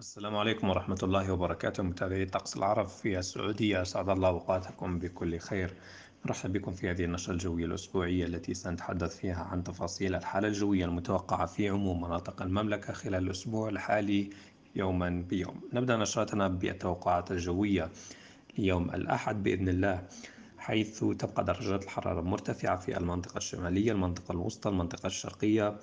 السلام عليكم ورحمة الله وبركاته متابعي طقس العرب في السعودية أسعد الله أوقاتكم بكل خير نرحب بكم في هذه النشرة الجوية الأسبوعية التي سنتحدث فيها عن تفاصيل الحالة الجوية المتوقعة في عموم مناطق المملكة خلال الأسبوع الحالي يوما بيوم نبدأ نشرتنا بالتوقعات الجوية ليوم الأحد بإذن الله حيث تبقى درجات الحرارة مرتفعة في المنطقة الشمالية المنطقة الوسطى المنطقة الشرقية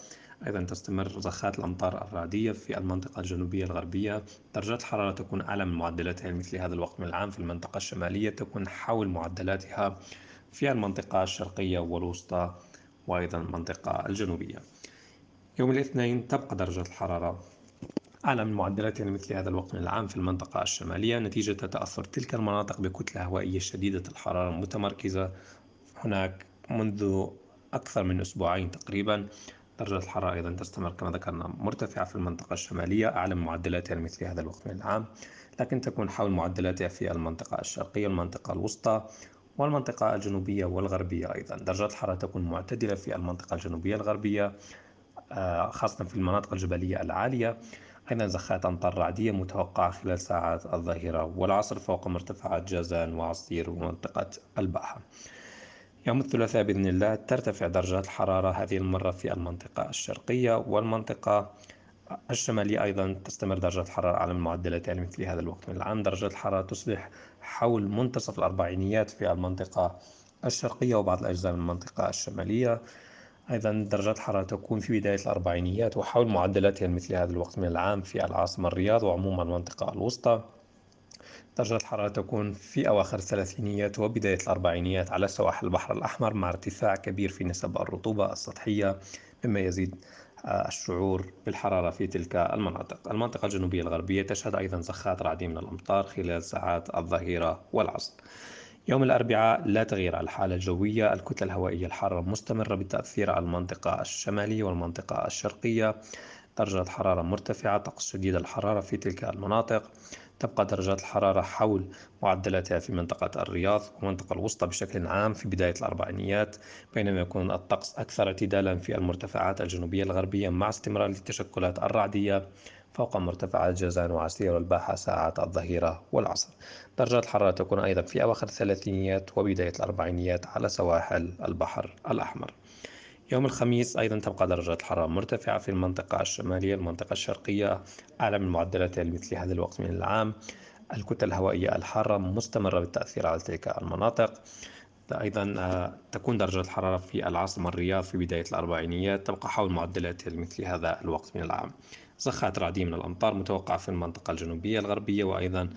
أيضا تستمر زخات الأمطار الرعدية في المنطقة الجنوبية الغربية درجات الحرارة تكون أعلى من معدلاتها مثل هذا الوقت من العام في المنطقة الشمالية تكون حول معدلاتها في المنطقة الشرقية والوسطى وأيضا المنطقة الجنوبية يوم الاثنين تبقى درجة الحرارة أعلى من معدلات يعني مثل هذا الوقت من العام في المنطقة الشمالية نتيجة تأثر تلك المناطق بكتلة هوائية شديدة الحرارة المتمركزة هناك منذ أكثر من أسبوعين تقريبا درجة الحرارة أيضا تستمر كما ذكرنا مرتفعة في المنطقة الشمالية أعلى من معدلاتها يعني مثل هذا الوقت من العام لكن تكون حول معدلاتها في المنطقة الشرقية والمنطقة الوسطى والمنطقة الجنوبية والغربية أيضا درجات الحرارة تكون معتدلة في المنطقة الجنوبية الغربية آه، خاصة في المناطق الجبلية العالية حين زخات أمطار رعدية متوقعة خلال ساعات الظهيرة والعصر فوق مرتفعات جازان وعصير ومنطقة الباحة يوم الثلاثاء بإذن الله ترتفع درجات الحرارة هذه المرة في المنطقة الشرقية والمنطقة الشمالية أيضا تستمر درجات الحرارة على المعدلات يعني مثل هذا الوقت من العام درجات الحرارة تصبح حول منتصف الأربعينيات في المنطقة الشرقية وبعض الأجزاء من المنطقة الشمالية أيضا درجات الحرارة تكون في بداية الأربعينيات وحول معدلاتها مثل هذا الوقت من العام في العاصمة الرياض وعموما المنطقة الوسطى درجة الحرارة تكون في أواخر الثلاثينيات وبداية الأربعينيات على سواحل البحر الأحمر مع ارتفاع كبير في نسب الرطوبة السطحية مما يزيد آه، الشعور بالحرارة في تلك المناطق المنطقة الجنوبية الغربية تشهد أيضا زخات رعدية من الأمطار خلال ساعات الظهيرة والعصر يوم الأربعاء لا تغيير على الحالة الجوية الكتلة الهوائية الحارة مستمرة بالتأثير على المنطقة الشمالية والمنطقة الشرقية درجة حرارة مرتفعة طقس شديد الحرارة في تلك المناطق تبقى درجات الحرارة حول معدلاتها في منطقة الرياض والمنطقة الوسطى بشكل عام في بداية الأربعينيات بينما يكون الطقس أكثر اعتدالا في المرتفعات الجنوبية الغربية مع استمرار التشكلات الرعدية فوق مرتفعات جازان وعسير والباحة ساعات الظهيرة والعصر درجات الحرارة تكون أيضا في أواخر الثلاثينيات وبداية الأربعينيات على سواحل البحر الأحمر يوم الخميس أيضا تبقى درجات الحرارة مرتفعة في المنطقة الشمالية المنطقة الشرقية أعلى من معدلات لمثل هذا الوقت من العام الكتل الهوائية الحارة مستمرة بالتأثير على تلك المناطق أيضا آه، تكون درجة الحرارة في العاصمة الرياض في بداية الأربعينيات تبقى حول معدلات مثل هذا الوقت من العام زخات رعدية من الأمطار متوقعة في المنطقة الجنوبية الغربية وأيضا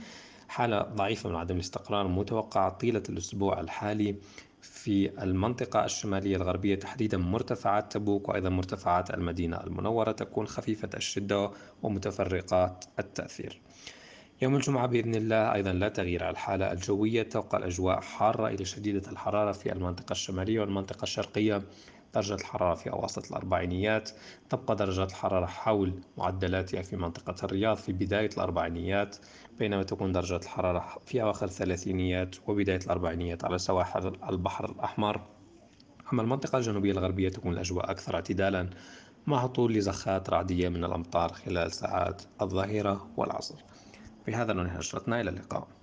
حالة ضعيفة من عدم الاستقرار متوقعة طيلة الأسبوع الحالي في المنطقة الشمالية الغربية تحديدا مرتفعات تبوك وأيضا مرتفعات المدينة المنورة تكون خفيفة الشدة ومتفرقات التأثير يوم الجمعة بإذن الله أيضا لا تغيير على الحالة الجوية تبقى الأجواء حارة إلى شديدة الحرارة في المنطقة الشمالية والمنطقة الشرقية درجة الحرارة في أواسط الأربعينيات تبقى درجة الحرارة حول معدلاتها في منطقة الرياض في بداية الأربعينيات بينما تكون درجة الحرارة في أواخر الثلاثينيات وبداية الأربعينيات على سواحل البحر الأحمر أما المنطقة الجنوبية الغربية تكون الأجواء أكثر اعتدالا مع هطول لزخات رعدية من الأمطار خلال ساعات الظهيرة والعصر بهذا ننهي نشرتنا إلى اللقاء